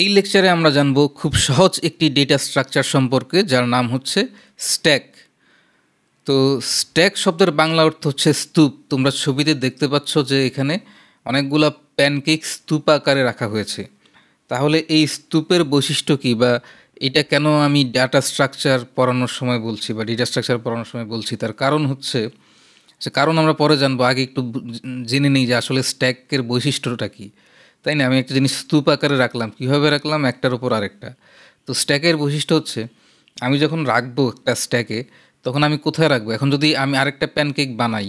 এই লেকচারে আমরা জানব খুব সহজ একটি ডেটা স্ট্রাকচার সম্পর্কে যার নাম হচ্ছে স্ট্যাক তো স্ট্যাক শব্দের বাংলা অর্থ হচ্ছে স্তূপ তোমরা ছবিতে দেখতে পাচ্ছ যে এখানে অনেকগুলো প্যানকেক স্তূপ আকারে রাখা হয়েছে তাহলে এই স্তূপের বৈশিষ্ট্য কী বা এটা কেন আমি ডাটা স্ট্রাকচার পড়ানোর সময় বলছি বা ডেটা স্ট্রাকচার পড়ানোর সময় বলছি তার কারণ হচ্ছে যে কারণ আমরা পরে জানবো আগে একটু জেনে নিই যে আসলে স্ট্যাকের বৈশিষ্ট্যটা কী তাই না আমি একটা জিনিস স্তূপ আকারে রাখলাম কীভাবে রাখলাম একটার ওপর আরেকটা তো স্ট্যাকের বৈশিষ্ট্য হচ্ছে আমি যখন রাখবো একটা স্ট্যাকে তখন আমি কোথায় রাখবো এখন যদি আমি আরেকটা প্যানকেক বানাই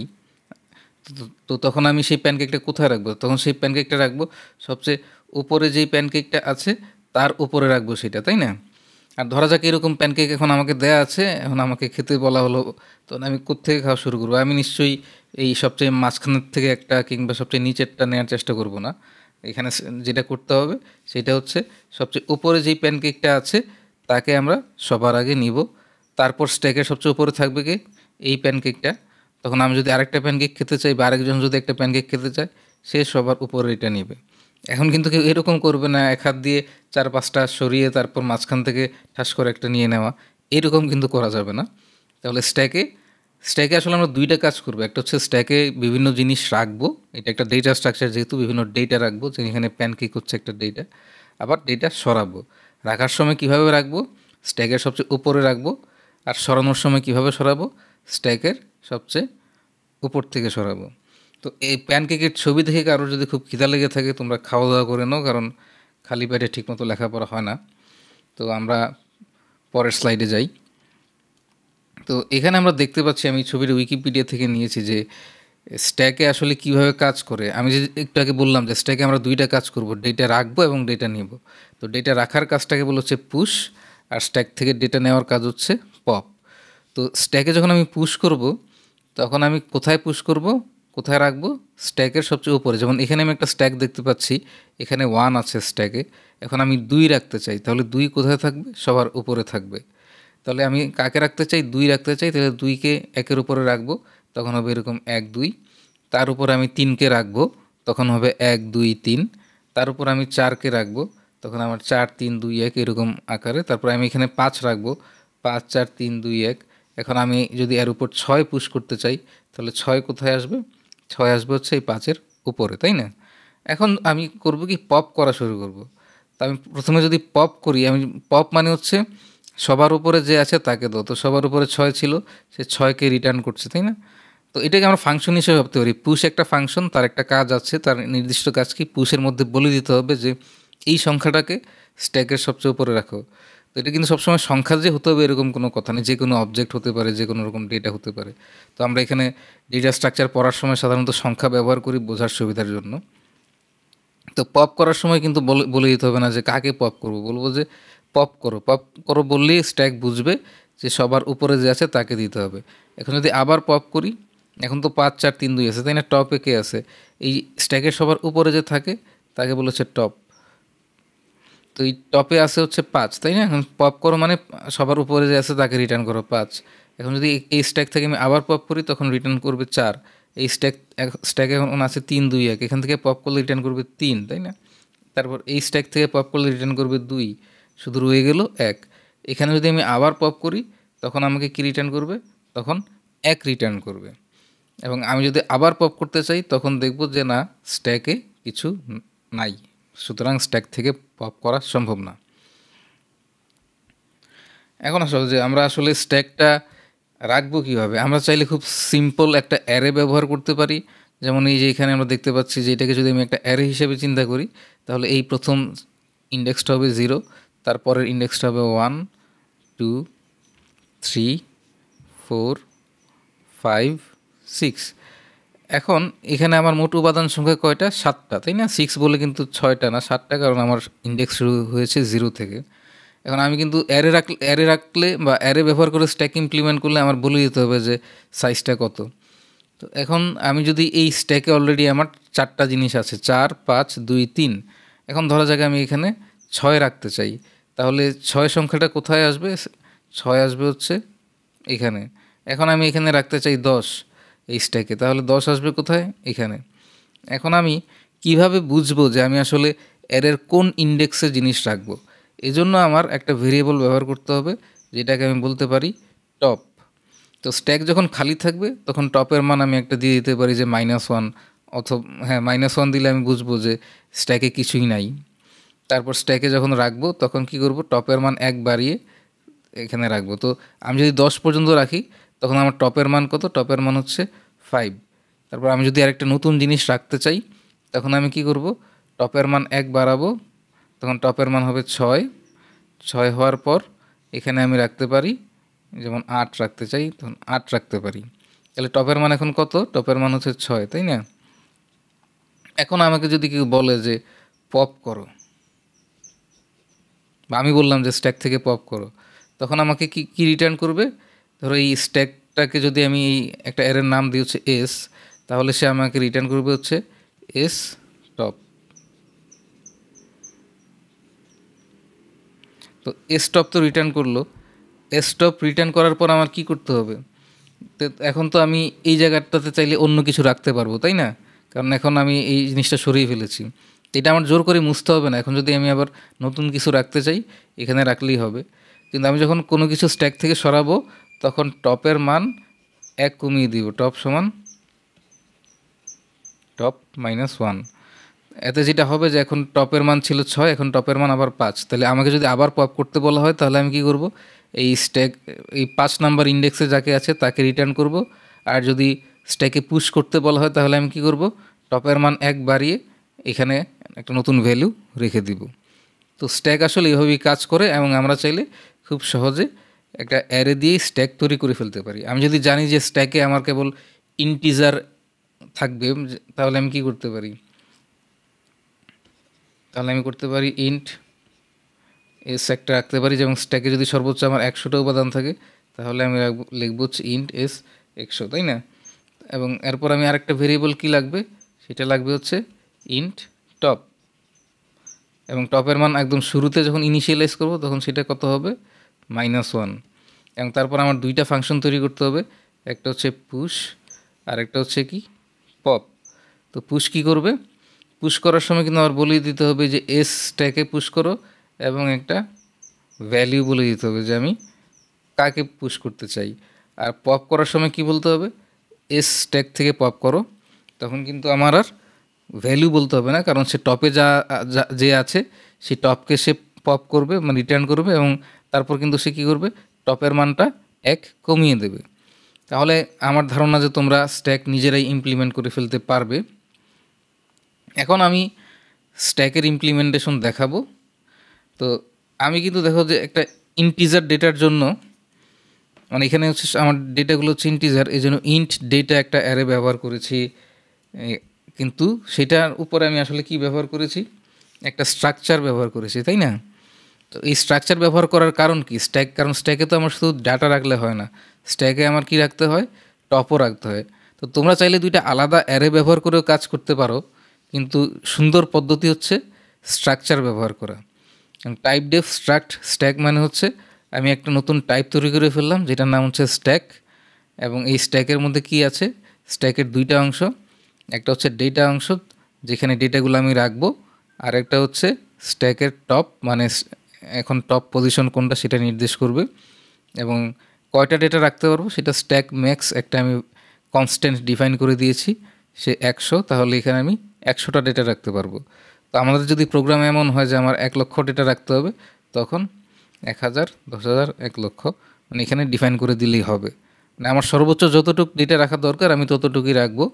তো তখন আমি সেই প্যানকেকটা কোথায় রাখবো তখন সেই প্যানকেকটা রাখবো সবচেয়ে উপরে যেই প্যানকেকটা আছে তার উপরে রাখবো সেটা তাই না আর ধরা যাক এরকম প্যানকেক এখন আমাকে দেয়া আছে এখন আমাকে খেতে বলা হলো তখন আমি কোথেকে খাওয়া শুরু করবো আমি নিশ্চয়ই এই সবচেয়ে মাঝখানের থেকে একটা কিংবা সবচেয়ে নিচেরটা নেওয়ার চেষ্টা করব না এখানে যেটা করতে হবে সেটা হচ্ছে সবচেয়ে উপরে যেই প্যানকেকটা আছে তাকে আমরা সবার আগে নিব তারপর স্ট্যাকের সবচেয়ে উপরে থাকবে কি এই প্যানকেকটা তখন আমি যদি আরেকটা প্যানকেক খেতে চাই বা আরেকজন যদি একটা প্যানকেক খেতে চায় সে সবার উপরে এটা নেবে এখন কিন্তু কেউ এরকম করবে না এক হাত দিয়ে চার পাঁচটা সরিয়ে তারপর মাঝখান থেকে ঠাস করে একটা নিয়ে নেওয়া এরকম কিন্তু করা যাবে না তাহলে স্ট্যাকে স্ট্যাকে আসলে আমরা দুইটা কাজ করবো একটা হচ্ছে স্ট্যাকে বিভিন্ন জিনিস রাখবো এটা একটা ডেটা স্ট্রাকচার যেহেতু বিভিন্ন ডেটা রাখবো যে এখানে প্যানকেক হচ্ছে একটা ডেটা আবার ডেটা সরাবো রাখার সময় কিভাবে রাখবো স্ট্যাকের সবচেয়ে উপরে রাখবো আর সরানোর সময় কিভাবে সরাবো স্ট্যাকের সবচেয়ে উপর থেকে সরাবো তো এই কেকের ছবি দেখে কারোর যদি খুব খিদা লেগে থাকে তোমরা খাওয়া দাওয়া করে নাও কারণ খালি পেটে ঠিকমতো লেখাপড়া হয় না তো আমরা পরের স্লাইডে যাই তো এখানে আমরা দেখতে পাচ্ছি আমি ছবির উইকিপিডিয়া থেকে নিয়েছি যে স্ট্যাকে আসলে কিভাবে কাজ করে আমি যে একটু আগে বললাম যে স্ট্যাকে আমরা দুইটা কাজ করব ডেটা রাখবো এবং ডেটা নিব তো ডেটা রাখার কাজটাকে বলা হচ্ছে পুশ আর স্ট্যাক থেকে ডেটা নেওয়ার কাজ হচ্ছে পপ তো স্ট্যাকে যখন আমি পুশ করব তখন আমি কোথায় পুশ করব কোথায় রাখবো স্ট্যাকের সবচেয়ে উপরে যেমন এখানে আমি একটা স্ট্যাক দেখতে পাচ্ছি এখানে ওয়ান আছে স্ট্যাকে এখন আমি দুই রাখতে চাই তাহলে দুই কোথায় থাকবে সবার উপরে থাকবে তাহলে আমি কাকে রাখতে চাই দুই রাখতে চাই তাহলে দুইকে একের উপরে রাখবো তখন হবে এরকম এক দুই তার উপর আমি তিনকে রাখবো তখন হবে এক দুই তিন তার উপর আমি চারকে রাখবো তখন আমার চার তিন দুই এক এরকম আকারে তারপর আমি এখানে পাঁচ রাখবো পাঁচ চার তিন দুই এক এখন আমি যদি এর উপর ছয় পুশ করতে চাই তাহলে ছয় কোথায় আসবে ছয় আসবে হচ্ছে এই পাঁচের উপরে তাই না এখন আমি করব কি পপ করা শুরু করব তা আমি প্রথমে যদি পপ করি আমি পপ মানে হচ্ছে সবার উপরে যে আছে তাকে দো তো সবার উপরে ছয় ছিল সে ছয়কে রিটার্ন করছে তাই না তো এটাকে আমরা ফাংশন হিসেবে ভাবতে পারি পুশ একটা ফাংশন তার একটা কাজ আছে তার নির্দিষ্ট কাজ কি পুশের মধ্যে বলে দিতে হবে যে এই সংখ্যাটাকে স্ট্যাকের সবচেয়ে উপরে রাখো তো এটা কিন্তু সবসময় সংখ্যা যে হতে হবে এরকম কোনো কথা নেই যে কোনো অবজেক্ট হতে পারে যে কোনো রকম ডেটা হতে পারে তো আমরা এখানে ডেটা স্ট্রাকচার পড়ার সময় সাধারণত সংখ্যা ব্যবহার করি বোঝার সুবিধার জন্য তো পপ করার সময় কিন্তু বলে দিতে হবে না যে কাকে পপ করব বলবো যে পপ করো পপ করো বললেই স্ট্যাক বুঝবে যে সবার উপরে যে আছে তাকে দিতে হবে এখন যদি আবার পপ করি এখন তো পাঁচ চার তিন দুই আছে তাই না টপে কে আছে এই স্ট্যাকের সবার উপরে যে থাকে তাকে বলেছে টপ তো এই টপে আছে হচ্ছে পাঁচ তাই না এখন পপ করো মানে সবার উপরে যে আছে তাকে রিটার্ন করো পাঁচ এখন যদি এই স্ট্যাক থেকে আমি আবার পপ করি তখন রিটার্ন করবে চার এই স্ট্যাক স্ট্যাক এখন আছে তিন দুই এক এখান থেকে পপ করলে রিটার্ন করবে তিন তাই না তারপর এই স্ট্যাক থেকে পপ করলে রিটার্ন করবে দুই শুধু রয়ে গেল এক এখানে যদি আমি আবার পপ করি তখন আমাকে কী রিটার্ন করবে তখন এক রিটার্ন করবে এবং আমি যদি আবার পপ করতে চাই তখন দেখব যে না স্ট্যাকে কিছু নাই সুতরাং স্ট্যাক থেকে পপ করা সম্ভব না এখন আসলে যে আমরা আসলে স্ট্যাকটা রাখবো কীভাবে আমরা চাইলে খুব সিম্পল একটা অ্যারে ব্যবহার করতে পারি যেমন এই যে এখানে আমরা দেখতে পাচ্ছি যে এটাকে যদি আমি একটা অ্যারে হিসেবে চিন্তা করি তাহলে এই প্রথম ইন্ডেক্সটা হবে জিরো তারপরের ইন্ডেক্সটা হবে one two three four five six এখন এখানে আমার মোট উপাদান সংখ্যা কয়টা সাতটা তাই না সিক্স বলে কিন্তু ছয়টা না সাতটা কারণ আমার ইন্ডেক্স শুরু হয়েছে জিরো থেকে এখন আমি কিন্তু অ্যারে রাখলে অ্যারে রাখলে বা অ্যারে ব্যবহার করে স্ট্যাক ইমপ্লিমেন্ট করলে আমার বলে দিতে হবে যে সাইজটা কত তো এখন আমি যদি এই স্ট্যাকে অলরেডি আমার চারটা জিনিস আছে চার পাঁচ দুই তিন এখন ধরা যাক আমি এখানে ছয় রাখতে চাই তাহলে ছয় সংখ্যাটা কোথায় আসবে ছয় আসবে হচ্ছে এখানে এখন আমি এখানে রাখতে চাই দশ এই স্ট্যাকে তাহলে দশ আসবে কোথায় এখানে এখন আমি কিভাবে বুঝবো যে আমি আসলে এর কোন ইন্ডেক্সে জিনিস রাখবো এজন্য আমার একটা ভেরিয়েবল ব্যবহার করতে হবে যেটাকে আমি বলতে পারি টপ তো স্ট্যাক যখন খালি থাকবে তখন টপের মান আমি একটা দিয়ে দিতে পারি যে মাইনাস ওয়ান অথবা হ্যাঁ মাইনাস ওয়ান দিলে আমি বুঝবো যে স্ট্যাকে কিছুই নাই তারপর স্ট্যাকে যখন রাখবো তখন কি করব টপের মান এক বাড়িয়ে এখানে রাখবো তো আমি যদি দশ পর্যন্ত রাখি তখন আমার টপের মান কত টপের মান হচ্ছে ফাইভ তারপর আমি যদি আরেকটা নতুন জিনিস রাখতে চাই তখন আমি কি করব টপের মান এক বাড়াবো তখন টপের মান হবে ছয় ছয় হওয়ার পর এখানে আমি রাখতে পারি যেমন আট রাখতে চাই তখন আট রাখতে পারি তাহলে টপের মান এখন কত টপের মান হচ্ছে ছয় তাই না এখন আমাকে যদি কেউ বলে যে পপ করো বা আমি বললাম যে স্ট্যাক থেকে পপ করো তখন আমাকে কি কি রিটার্ন করবে ধরো এই স্ট্যাকটাকে যদি আমি এই একটা এরের নাম দিই হচ্ছে এস তাহলে সে আমাকে রিটার্ন করবে হচ্ছে এস টপ তো এস টপ তো রিটার্ন করলো এস টপ রিটার্ন করার পর আমার কি করতে হবে এখন তো আমি এই জায়গাটাতে চাইলে অন্য কিছু রাখতে পারবো তাই না কারণ এখন আমি এই জিনিসটা সরিয়ে ফেলেছি এটা আমার জোর করে মুছতে হবে না এখন যদি আমি আবার নতুন কিছু রাখতে চাই এখানে রাখলেই হবে কিন্তু আমি যখন কোনো কিছু স্ট্যাক থেকে সরাবো তখন টপের মান এক কমিয়ে দিব টপ সমান টপ মাইনাস ওয়ান এতে যেটা হবে যে এখন টপের মান ছিল ছয় এখন টপের মান আবার পাঁচ তাহলে আমাকে যদি আবার পপ করতে বলা হয় তাহলে আমি কি করব এই স্ট্যাক এই পাঁচ নাম্বার ইন্ডেক্সে যাকে আছে তাকে রিটার্ন করব আর যদি স্ট্যাকে পুশ করতে বলা হয় তাহলে আমি কি করব টপের মান এক বাড়িয়ে এখানে একটা নতুন ভ্যালু রেখে দিব তো স্ট্যাক আসলে এভাবেই কাজ করে এবং আমরা চাইলে খুব সহজে একটা অ্যারে দিয়েই স্ট্যাক তৈরি করে ফেলতে পারি আমি যদি জানি যে স্ট্যাকে আমার কেবল ইন্টিজার থাকবে তাহলে আমি কি করতে পারি তাহলে আমি করতে পারি ইন্ট এস একটা রাখতে পারি যেমন স্ট্যাকে যদি সর্বোচ্চ আমার একশোটা উপাদান থাকে তাহলে আমি লিখব হচ্ছে ইন্ট এস একশো তাই না এবং এরপর আমি আরেকটা ভেরিয়েবল কি লাগবে সেটা লাগবে হচ্ছে ইন্ট টপ এবং টপের মান একদম শুরুতে যখন ইনিশিয়ালাইজ করব তখন সেটা কত হবে মাইনাস ওয়ান এবং তারপর আমার দুইটা ফাংশন তৈরি করতে হবে একটা হচ্ছে পুশ আর একটা হচ্ছে কি পপ তো পুশ কি করবে পুশ করার সময় কিন্তু আমার বলেই দিতে হবে যে এস ট্যাকে পুশ করো এবং একটা ভ্যালিউ বলে দিতে হবে যে আমি কাকে পুশ করতে চাই আর পপ করার সময় কি বলতে হবে এস ট্যাক থেকে পপ করো তখন কিন্তু আমার আর ভ্যালু বলতে হবে না কারণ সে টপে যা যে আছে সেই টপকে সে পপ করবে মানে রিটার্ন করবে এবং তারপর কিন্তু সে কী করবে টপের মানটা এক কমিয়ে দেবে তাহলে আমার ধারণা যে তোমরা স্ট্যাক নিজেরাই ইমপ্লিমেন্ট করে ফেলতে পারবে এখন আমি স্ট্যাকের ইমপ্লিমেন্টেশন দেখাবো তো আমি কিন্তু দেখো যে একটা ইন্টিজার ডেটার জন্য মানে এখানে হচ্ছে আমার ডেটাগুলো হচ্ছে ইন্টিজার এই জন্য ইন্ট ডেটা একটা অ্যারে ব্যবহার করেছি কিন্তু সেটার উপরে আমি আসলে কি ব্যবহার করেছি একটা স্ট্রাকচার ব্যবহার করেছি তাই না তো এই স্ট্রাকচার ব্যবহার করার কারণ কি স্ট্যাক কারণ স্ট্যাকে তো আমার শুধু ডাটা রাখলে হয় না স্ট্যাকে আমার কি রাখতে হয় টপও রাখতে হয় তো তোমরা চাইলে দুইটা আলাদা অ্যারে ব্যবহার করেও কাজ করতে পারো কিন্তু সুন্দর পদ্ধতি হচ্ছে স্ট্রাকচার ব্যবহার করা টাইপ ডেফ স্ট্রাক্ট স্ট্যাক মানে হচ্ছে আমি একটা নতুন টাইপ তৈরি করে ফেললাম যেটার নাম হচ্ছে স্ট্যাক এবং এই স্ট্যাকের মধ্যে কি আছে স্ট্যাকের দুইটা অংশ একটা হচ্ছে ডেটা অংশ যেখানে ডেটাগুলো আমি রাখবো আর একটা হচ্ছে স্ট্যাকের টপ মানে এখন টপ পজিশন কোনটা সেটা নির্দেশ করবে এবং কয়টা ডেটা রাখতে পারবো সেটা স্ট্যাক ম্যাক্স একটা আমি কনস্ট্যান্ট ডিফাইন করে দিয়েছি সে একশো তাহলে এখানে আমি একশোটা ডেটা রাখতে পারবো তো আমাদের যদি প্রোগ্রাম এমন হয় যে আমার এক লক্ষ ডেটা রাখতে হবে তখন এক হাজার দশ হাজার এক লক্ষ মানে এখানে ডিফাইন করে দিলেই হবে মানে আমার সর্বোচ্চ যতটুকু ডেটা রাখা দরকার আমি ততটুকুই রাখবো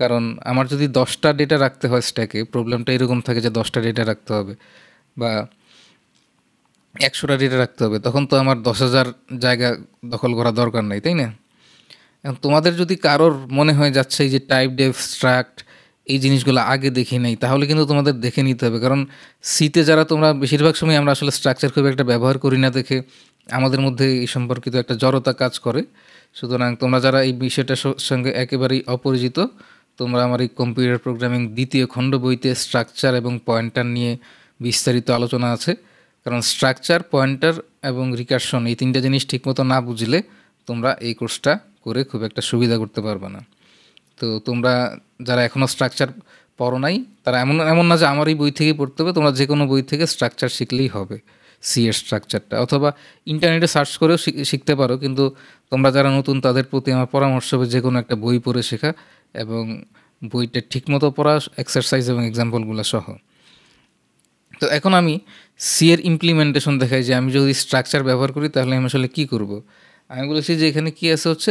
কারণ আমার যদি দশটা ডেটা রাখতে হয় স্ট্যাকে প্রবলেমটা এরকম থাকে যে দশটা ডেটা রাখতে হবে বা একশোটা ডেটা রাখতে হবে তখন তো আমার দশ হাজার জায়গা দখল করা দরকার নেই তাই না তোমাদের যদি কারোর মনে হয়ে যাচ্ছে এই যে টাইপ ডেভ স্ট্রাক্ট এই জিনিসগুলো আগে দেখি নাই তাহলে কিন্তু তোমাদের দেখে নিতে হবে কারণ সিতে যারা তোমরা বেশিরভাগ সময় আমরা আসলে স্ট্রাকচার খুব একটা ব্যবহার করি না দেখে আমাদের মধ্যে এই সম্পর্কিত একটা জড়তা কাজ করে সুতরাং তোমরা যারা এই বিষয়টার সঙ্গে একেবারেই অপরিচিত তোমরা আমার এই কম্পিউটার প্রোগ্রামিং দ্বিতীয় খণ্ড বইতে স্ট্রাকচার এবং পয়েন্টার নিয়ে বিস্তারিত আলোচনা আছে কারণ স্ট্রাকচার পয়েন্টার এবং রিকার্শন এই তিনটা জিনিস ঠিকমতো না বুঝলে তোমরা এই কোর্সটা করে খুব একটা সুবিধা করতে পারবে না তো তোমরা যারা এখনও স্ট্রাকচার পড়ো নাই তারা এমন এমন না যে আমার এই বই থেকেই পড়তে হবে তোমরা যে কোনো বই থেকে স্ট্রাকচার শিখলেই হবে সি এর স্ট্রাকচারটা অথবা ইন্টারনেটে সার্চ করেও শিখতে পারো কিন্তু তোমরা যারা নতুন তাদের প্রতি আমার পরামর্শ হবে যে কোনো একটা বই পড়ে শেখা এবং বইটা ঠিকমতো পড়া এক্সারসাইজ এবং এক্সাম্পলগুলো সহ তো এখন আমি সি এর ইমপ্লিমেন্টেশন দেখাই যে আমি যদি স্ট্রাকচার ব্যবহার করি তাহলে আমি আসলে কী করব আমি বলেছি যে এখানে কী আছে হচ্ছে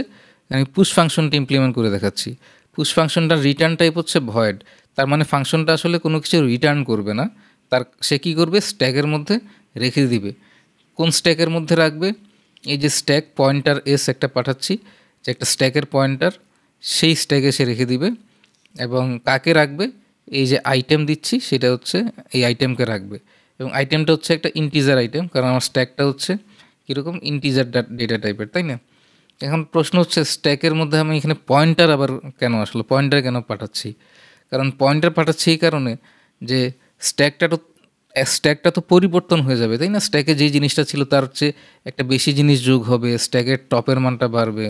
আমি পুশ ফাংশনটা ইমপ্লিমেন্ট করে দেখাচ্ছি পুশ ফাংশনটার রিটার্ন টাইপ হচ্ছে ভয়েড তার মানে ফাংশনটা আসলে কোনো কিছু রিটার্ন করবে না তার সে কী করবে স্ট্যাকের মধ্যে রেখে দিবে কোন স্ট্যাকের মধ্যে রাখবে এই যে স্ট্যাক পয়েন্টার এস একটা পাঠাচ্ছি যে একটা স্ট্যাকের পয়েন্টার সেই স্ট্যাকে সে রেখে দিবে এবং কাকে রাখবে এই যে আইটেম দিচ্ছি সেটা হচ্ছে এই আইটেমকে রাখবে এবং আইটেমটা হচ্ছে একটা ইন্টিজার আইটেম কারণ আমার স্ট্যাকটা হচ্ছে কীরকম ইন্টিজার ডেটা টাইপের তাই না এখন প্রশ্ন হচ্ছে স্ট্যাকের মধ্যে আমি এখানে পয়েন্টার আবার কেন আসলো পয়েন্টার কেন পাঠাচ্ছি কারণ পয়েন্টার পাঠাচ্ছি এই কারণে যে স্ট্যাকটা তো স্ট্যাকটা তো পরিবর্তন হয়ে যাবে তাই না স্ট্যাকে যে জিনিসটা ছিল তার হচ্ছে একটা বেশি জিনিস যোগ হবে স্ট্যাকের টপের মানটা বাড়বে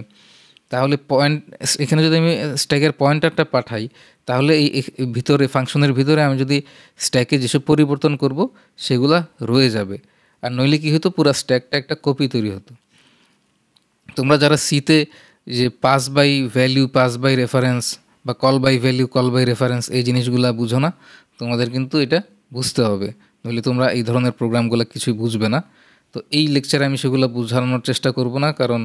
তাহলে পয়েন্ট এখানে যদি আমি স্ট্যাকের পয়েন্টারটা পাঠাই তাহলে এই ভিতরে ফাংশনের ভিতরে আমি যদি স্ট্যাকে যেসব পরিবর্তন করব সেগুলা রয়ে যাবে আর নইলে কী হতো পুরো স্ট্যাকটা একটা কপি তৈরি হতো তোমরা যারা সিতে যে pass by value pass by reference বা call by value call by reference এই জিনিসগুলা বুঝো না তোমাদের কিন্তু এটা বুঝতে হবে নইলে তোমরা এই ধরনের প্রোগ্রামগুলো কিছুই বুঝবে না তো এই লেকচারে আমি সেগুলো বোঝানোর চেষ্টা করব না কারণ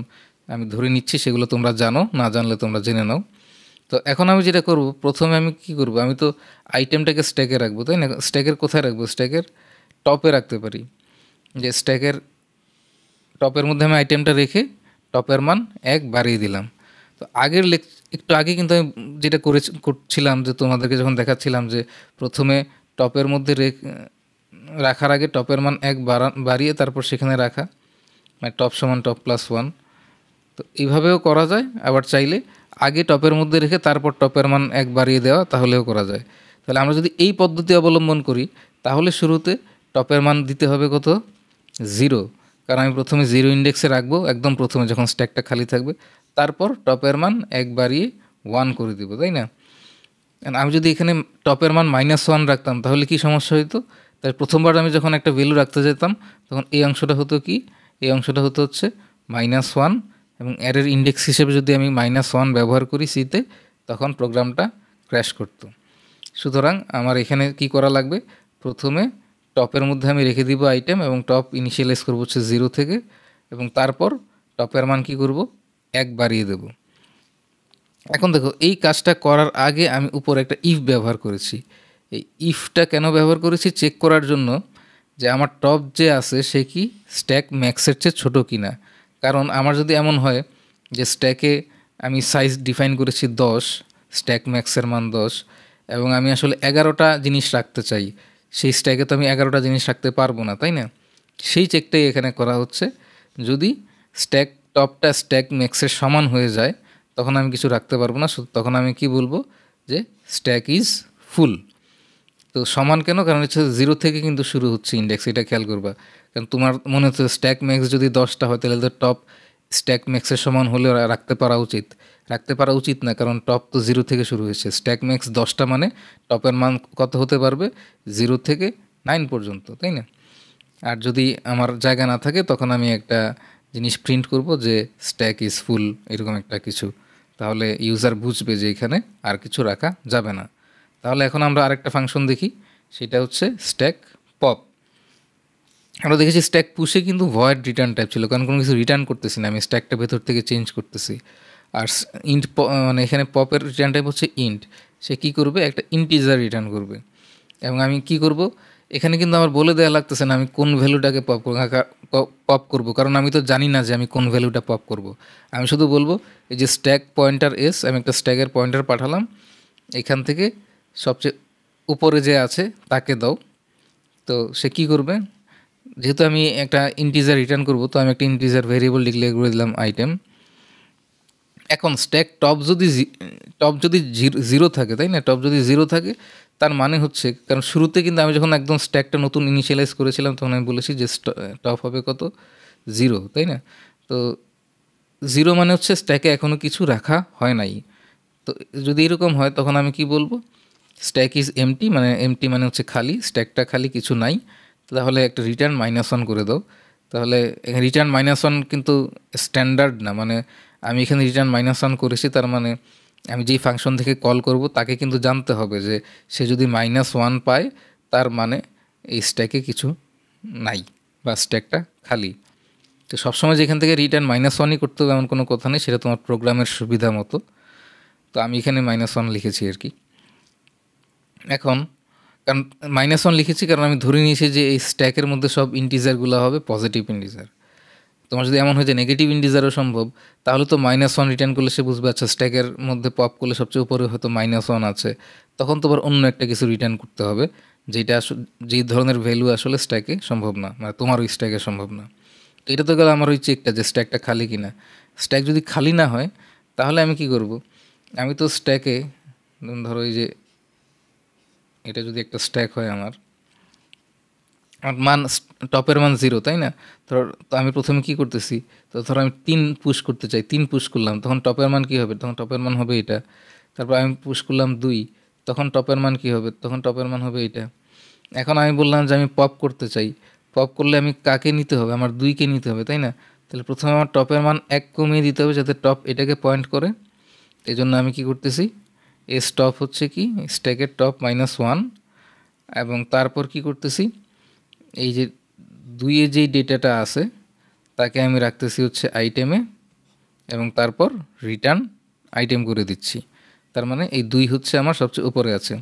আমি ধরে নিচ্ছি সেগুলো তোমরা জানো না জানলে তোমরা জেনে নাও তো এখন আমি যেটা করব প্রথমে আমি কি করব আমি তো আইটেমটাকে স্ট্যাকে রাখবো তাই না স্ট্যাকের কোথায় রাখবো স্ট্যাকের টপে রাখতে পারি যে স্ট্যাকের টপের মধ্যে আমি আইটেমটা রেখে টপের মান এক বাড়িয়ে দিলাম তো আগের লেক একটু আগে কিন্তু আমি যেটা করে করছিলাম যে তোমাদেরকে যখন দেখাচ্ছিলাম যে প্রথমে টপের মধ্যে রাখার আগে টপের মান এক বাড়িয়ে তারপর সেখানে রাখা মানে টপ সমান টপ প্লাস ওয়ান তো এইভাবেও করা যায় আবার চাইলে আগে টপের মধ্যে রেখে তারপর টপের মান এক বাড়িয়ে দেওয়া তাহলেও করা যায় তাহলে আমরা যদি এই পদ্ধতি অবলম্বন করি তাহলে শুরুতে টপের মান দিতে হবে কত জিরো কারণ আমি প্রথমে জিরো ইন্ডেক্সে রাখবো একদম প্রথমে যখন স্ট্যাকটা খালি থাকবে তারপর টপের মান এক বাড়িয়ে ওয়ান করে দেবো তাই না আমি যদি এখানে টপের মান মাইনাস ওয়ান রাখতাম তাহলে কি সমস্যা হতো তাই প্রথমবার আমি যখন একটা ভ্যালু রাখতে যেতাম তখন এই অংশটা হতো কি এই অংশটা হতো হচ্ছে মাইনাস ওয়ান এবং অ্যারের ইন্ডেক্স হিসেবে যদি আমি মাইনাস ওয়ান ব্যবহার করি সিতে তখন প্রোগ্রামটা ক্র্যাশ করতো সুতরাং আমার এখানে কি করা লাগবে প্রথমে টপের মধ্যে আমি রেখে দিব আইটেম এবং টপ ইনিশিয়ালাইজ করবো হচ্ছে জিরো থেকে এবং তারপর টপের মান কি করব এক বাড়িয়ে দেব এখন দেখো এই কাজটা করার আগে আমি উপরে একটা ইফ ব্যবহার করেছি এই ইফটা কেন ব্যবহার করেছি চেক করার জন্য যে আমার টপ যে আছে সে কি স্ট্যাক ম্যাক্সের চেয়ে ছোটো কিনা কারণ আমার যদি এমন হয় যে স্ট্যাকে আমি সাইজ ডিফাইন করেছি দশ স্ট্যাক ম্যাক্সের মান দশ এবং আমি আসলে এগারোটা জিনিস রাখতে চাই সেই স্ট্যাকে তো আমি এগারোটা জিনিস রাখতে পারবো না তাই না সেই চেকটাই এখানে করা হচ্ছে যদি স্ট্যাক টপটা স্ট্যাক ম্যাক্সের সমান হয়ে যায় তখন আমি কিছু রাখতে পারবো না তখন আমি কি বলবো যে স্ট্যাক ইজ ফুল তো সমান কেন কারণ হচ্ছে জিরো থেকে কিন্তু শুরু হচ্ছে ইন্ডেক্স এটা খেয়াল করবা কারণ তোমার মনে হচ্ছে স্ট্যাক ম্যাক্স যদি দশটা হয় তাহলে টপ স্ট্যাক ম্যাক্সের সমান হলেও রাখতে পারা উচিত রাখতে পারা উচিত না কারণ টপ তো জিরো থেকে শুরু হয়েছে স্ট্যাক ম্যাক্স দশটা মানে টপের মান কত হতে পারবে জিরো থেকে নাইন পর্যন্ত তাই না আর যদি আমার জায়গা না থাকে তখন আমি একটা জিনিস প্রিন্ট করব যে স্ট্যাক ইজ ফুল এরকম একটা কিছু তাহলে ইউজার বুঝবে যে এখানে আর কিছু রাখা যাবে না তাহলে এখন আমরা আরেকটা ফাংশন দেখি সেটা হচ্ছে স্ট্যাক পপ আমরা দেখেছি স্ট্যাক পুষে কিন্তু ভয়েড রিটার্ন টাইপ ছিল কারণ কোনো কিছু রিটার্ন করতেছি না আমি স্ট্যাকটা ভেতর থেকে চেঞ্জ করতেছি আর ইন্ট মানে এখানে পপের রিটার্ন টাইপ হচ্ছে ইন্ট সে কি করবে একটা ইন্টিজার রিটার্ন করবে এবং আমি কি করব এখানে কিন্তু আমার বলে দেওয়া লাগতেছে না আমি কোন ভ্যালুটাকে পপ পপ করব কারণ আমি তো জানি না যে আমি কোন ভ্যালুটা পপ করব আমি শুধু বলবো এই যে স্ট্যাক পয়েন্টার এস আমি একটা স্ট্যাকের পয়েন্টার পাঠালাম এখান থেকে সবচেয়ে উপরে যে আছে তাকে দাও তো সে কি করবে যেহেতু আমি একটা ইন্টিজার রিটার্ন করব তো আমি একটা ইন্টিজার ভেরিয়েবল ডিক্লেয়ার করে দিলাম আইটেম এখন স্ট্যাক টপ যদি টপ যদি জিরো থাকে তাই না টপ যদি জিরো থাকে তার মানে হচ্ছে কারণ শুরুতে কিন্তু আমি যখন একদম স্ট্যাকটা নতুন ইনিশিয়ালাইজ করেছিলাম তখন আমি বলেছি যে টপ হবে কত জিরো তাই না তো জিরো মানে হচ্ছে স্ট্যাকে এখনও কিছু রাখা হয় নাই তো যদি এরকম হয় তখন আমি কি বলবো স্ট্যাক ইজ এমটি মানে এমটি মানে হচ্ছে খালি স্ট্যাকটা খালি কিছু নাই তাহলে একটা রিটার্ন মাইনাস ওয়ান করে দাও তাহলে এখানে রিটার্ন মাইনাস ওয়ান কিন্তু স্ট্যান্ডার্ড না মানে আমি এখানে রিটার্ন মাইনাস ওয়ান করেছি তার মানে আমি যেই ফাংশন থেকে কল করব তাকে কিন্তু জানতে হবে যে সে যদি মাইনাস ওয়ান পায় তার মানে এই স্ট্যাকে কিছু নাই বা স্ট্যাকটা খালি তো সবসময় যেখান থেকে রিটার্ন মাইনাস ওয়ানই করতে হবে এমন কোনো কথা নেই সেটা তোমার প্রোগ্রামের সুবিধা মতো তো আমি এখানে মাইনাস ওয়ান লিখেছি আর কি এখন কারণ মাইনাস ওয়ান লিখেছি কারণ আমি ধরে নিয়েছি যে এই স্ট্যাকের মধ্যে সব ইন্টিজারগুলো হবে পজিটিভ ইন্টিজার তোমার যদি এমন হয় যে নেগেটিভ ইন্ডিজারও সম্ভব তাহলে তো মাইনাস ওয়ান রিটার্ন করলে সে বুঝবে আচ্ছা স্ট্যাকের মধ্যে পপ করলে সবচেয়ে উপরে হয়তো মাইনাস ওয়ান আছে তখন তোমার অন্য একটা কিছু রিটার্ন করতে হবে যেটা যে ধরনের ভ্যালু আসলে স্ট্যাকে সম্ভব না মানে তোমার ওই স্ট্যাকে সম্ভব না তো এটা তো গেলো আমার ওই চেকটা যে স্ট্যাকটা খালি কিনা স্ট্যাক যদি খালি না হয় তাহলে আমি কি করব আমি তো স্ট্যাকে ধরো ওই যে এটা যদি একটা স্ট্যাক হয় আমার আমার মান টপের মান জিরো তাই না ধর তো আমি প্রথমে কি করতেছি তো ধর আমি তিন পুশ করতে চাই তিন পুশ করলাম তখন টপের মান কি হবে তখন টপের মান হবে এটা তারপর আমি পুশ করলাম দুই তখন টপের মান কি হবে তখন টপের মান হবে এটা এখন আমি বললাম যে আমি পপ করতে চাই পপ করলে আমি কাকে নিতে হবে আমার দুইকে নিতে হবে তাই না তাহলে প্রথমে আমার টপের মান এক কমিয়ে দিতে হবে যাতে টপ এটাকে পয়েন্ট করে এই জন্য আমি কি করতেছি এস টপ হচ্ছে কি স্ট্যাকের টপ মাইনাস ওয়ান এবং তারপর কি করতেছি এই যে দুইয়ে যেই ডেটাটা আছে তাকে আমি রাখতেছি হচ্ছে আইটেমে এবং তারপর রিটার্ন আইটেম করে দিচ্ছি তার মানে এই দুই হচ্ছে আমার সবচেয়ে উপরে আছে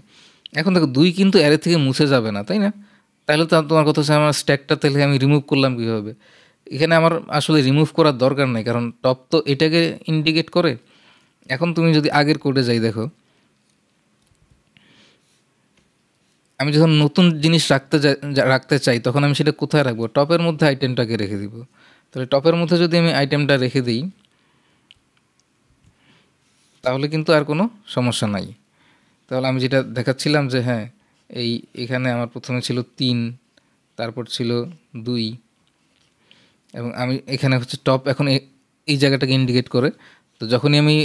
এখন দেখো দুই কিন্তু অ্যারে থেকে মুছে যাবে না তাই না তাহলে তো তোমার কথা হচ্ছে আমার স্ট্যাকটা তাহলে আমি রিমুভ করলাম কীভাবে এখানে আমার আসলে রিমুভ করার দরকার নেই কারণ টপ তো এটাকে ইন্ডিকেট করে এখন তুমি যদি আগের কোডে যাই দেখো আমি যখন নতুন জিনিস রাখতে রাখতে চাই তখন আমি সেটা কোথায় রাখবো টপের মধ্যে আইটেমটাকে রেখে দিব তাহলে টপের মধ্যে যদি আমি আইটেমটা রেখে দিই তাহলে কিন্তু আর কোনো সমস্যা নাই তাহলে আমি যেটা দেখাচ্ছিলাম যে হ্যাঁ এই এখানে আমার প্রথমে ছিল তিন তারপর ছিল দুই এবং আমি এখানে হচ্ছে টপ এখন এই জায়গাটাকে ইন্ডিকেট করে তো যখনই আমি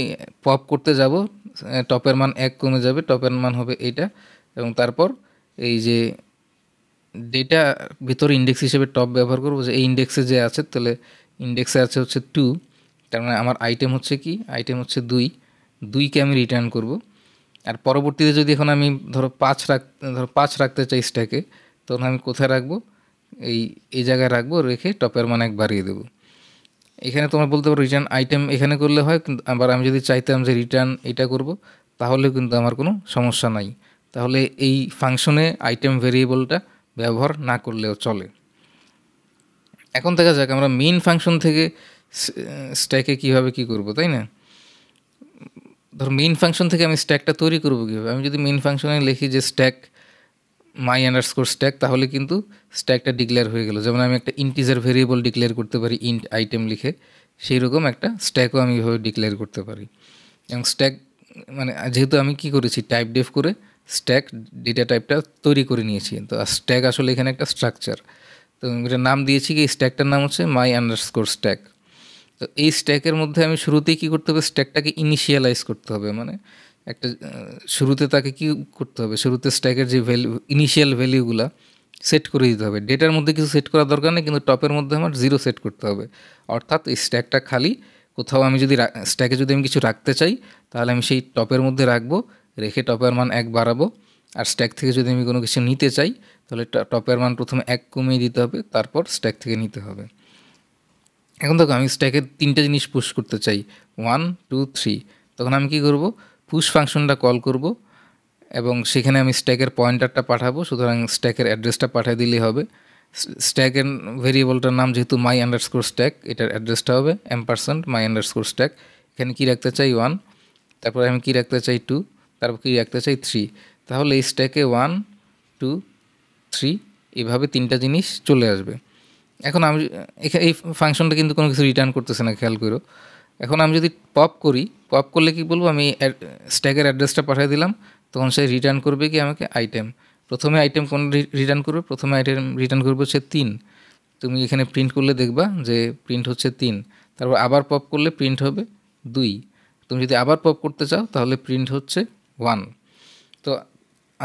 পপ করতে যাব টপের মান এক কমে যাবে টপের মান হবে এইটা এবং তারপর এই যে ডেটা ভিতর ইন্ডেক্স হিসেবে টপ ব্যবহার করবো যে এই ইন্ডেক্সে যে আছে তাহলে ইন্ডেক্সে আছে হচ্ছে টু তার মানে আমার আইটেম হচ্ছে কি আইটেম হচ্ছে দুই দুইকে আমি রিটার্ন করব আর পরবর্তীতে যদি এখন আমি ধরো পাঁচ রাখ ধরো পাঁচ রাখতে চাই স্ট্যাকে তখন আমি কোথায় রাখবো এই এই জায়গায় রাখবো রেখে টপের মান এক বাড়িয়ে দেবো এখানে তোমরা বলতে পারো রিটার্ন আইটেম এখানে করলে হয় কিন্তু আবার আমি যদি চাইতাম যে রিটার্ন এটা করব তাহলেও কিন্তু আমার কোনো সমস্যা নাই তাহলে এই ফাংশনে আইটেম ভেরিয়েবলটা ব্যবহার না করলেও চলে এখন দেখা যাক আমরা মেইন ফাংশন থেকে স্ট্যাকে কীভাবে কি করব তাই না ধর মেইন ফাংশন থেকে আমি স্ট্যাকটা তৈরি করবো কীভাবে আমি যদি মেইন ফাংশনে লিখি যে স্ট্যাক মাই আন্ডারস্কোর স্ট্যাক তাহলে কিন্তু স্ট্যাকটা ডিক্লেয়ার হয়ে গেল যেমন আমি একটা ইন্টিজার ভেরিয়েবল ডিক্লেয়ার করতে পারি ইন্ট আইটেম লিখে সেই রকম একটা স্ট্যাকও আমি এভাবে ডিক্লেয়ার করতে পারি এবং স্ট্যাক মানে যেহেতু আমি কি করেছি টাইপ ডেফ করে স্ট্যাক ডেটা টাইপটা তৈরি করে নিয়েছি তো স্ট্যাক আসলে এখানে একটা স্ট্রাকচার তো এটা নাম দিয়েছি কি স্ট্যাকটার নাম হচ্ছে মাই আন্ডারস্কোর স্ট্যাক তো এই স্ট্যাকের মধ্যে আমি শুরুতেই কী করতে হবে স্ট্যাকটাকে ইনিশিয়ালাইজ করতে হবে মানে একটা শুরুতে তাকে কি করতে হবে শুরুতে স্ট্যাকের যে ভ্যালু ইনিশিয়াল ভ্যালিউগুলো সেট করে দিতে হবে ডেটার মধ্যে কিছু সেট করার দরকার নেই কিন্তু টপের মধ্যে আমার জিরো সেট করতে হবে অর্থাৎ এই স্ট্যাকটা খালি কোথাও আমি যদি স্ট্যাকে যদি আমি কিছু রাখতে চাই তাহলে আমি সেই টপের মধ্যে রাখবো রেখে টপের মান এক বাড়াবো আর স্ট্যাক থেকে যদি আমি কোনো কিছু নিতে চাই তাহলে টপের মান প্রথমে এক কমিয়ে দিতে হবে তারপর স্ট্যাক থেকে নিতে হবে এখন দেখো আমি স্ট্যাকের তিনটে জিনিস পুশ করতে চাই ওয়ান টু থ্রি তখন আমি কি করব পুশ ফাংশনটা কল করব এবং সেখানে আমি স্ট্যাকের পয়েন্টারটা পাঠাবো সুতরাং স্ট্যাকের অ্যাড্রেসটা পাঠিয়ে দিলেই হবে স্ট্যাকের ভেরিয়েবলটার নাম যেহেতু মাই আন্ডারস্কোর স্ট্যাক এটার অ্যাড্রেসটা হবে M percent my underscore stack এখানে কী রাখতে চাই ওয়ান তারপরে আমি কী রাখতে চাই টু তারপর কি রাখতে চাই থ্রি তাহলে এই স্ট্যাকে ওয়ান টু থ্রি এভাবে তিনটা জিনিস চলে আসবে এখন আমি এই ফাংশনটা কিন্তু কোনো কিছু রিটার্ন করতেছে না খেয়াল করো এখন আমি যদি পপ করি পপ করলে কি বলবো আমি স্ট্যাকের অ্যাড্রেসটা পাঠিয়ে দিলাম তখন সে রিটার্ন করবে কি আমাকে আইটেম প্রথমে আইটেম কোন রিটার্ন করবে প্রথমে আইটেম রিটার্ন করবে হচ্ছে তিন তুমি এখানে প্রিন্ট করলে দেখবা যে প্রিন্ট হচ্ছে তিন তারপর আবার পপ করলে প্রিন্ট হবে দুই তুমি যদি আবার পপ করতে চাও তাহলে প্রিন্ট হচ্ছে ওয়ান তো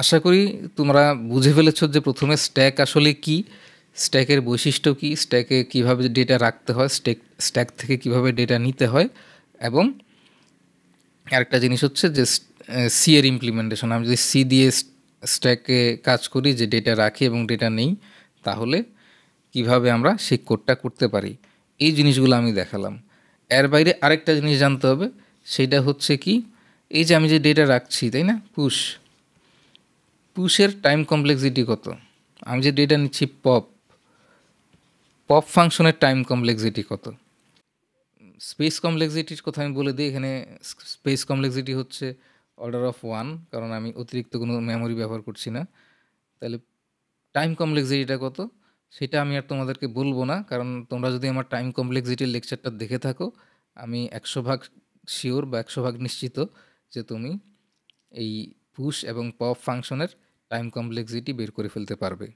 আশা করি তোমরা বুঝে ফেলেছ যে প্রথমে স্ট্যাক আসলে কি স্ট্যাকের বৈশিষ্ট্য কি স্ট্যাকে কিভাবে ডেটা রাখতে হয় স্ট্যাক স্ট্যাক থেকে কিভাবে ডেটা নিতে হয় এবং আরেকটা জিনিস হচ্ছে যে সি এর ইমপ্লিমেন্টেশন আমি যদি সি দিয়ে স্ট্যাকে কাজ করি যে ডেটা রাখি এবং ডেটা নেই তাহলে কিভাবে আমরা সেই কোডটা করতে পারি এই জিনিসগুলো আমি দেখালাম এর বাইরে আরেকটা জিনিস জানতে হবে সেটা হচ্ছে কি এই যে আমি যে ডেটা রাখছি তাই না পুশ পুশের টাইম কমপ্লেক্সিটি কত আমি যে ডেটা নিচ্ছি পপ পপ ফাংশনের টাইম কমপ্লেক্সিটি কত স্পেস কমপ্লেক্সিটির কথা আমি বলে দিই এখানে স্পেস কমপ্লেক্সিটি হচ্ছে অর্ডার অফ ওয়ান কারণ আমি অতিরিক্ত কোনো মেমোরি ব্যবহার করছি না তাহলে টাইম কমপ্লেক্সিটিটা কত সেটা আমি আর তোমাদেরকে বলবো না কারণ তোমরা যদি আমার টাইম কমপ্লেক্সিটির লেকচারটা দেখে থাকো আমি একশো ভাগ শিওর বা একশো ভাগ নিশ্চিত যে তুমি এই পুশ এবং পপ ফাংশনের টাইম কমপ্লেক্সিটি বের করে ফেলতে পারবে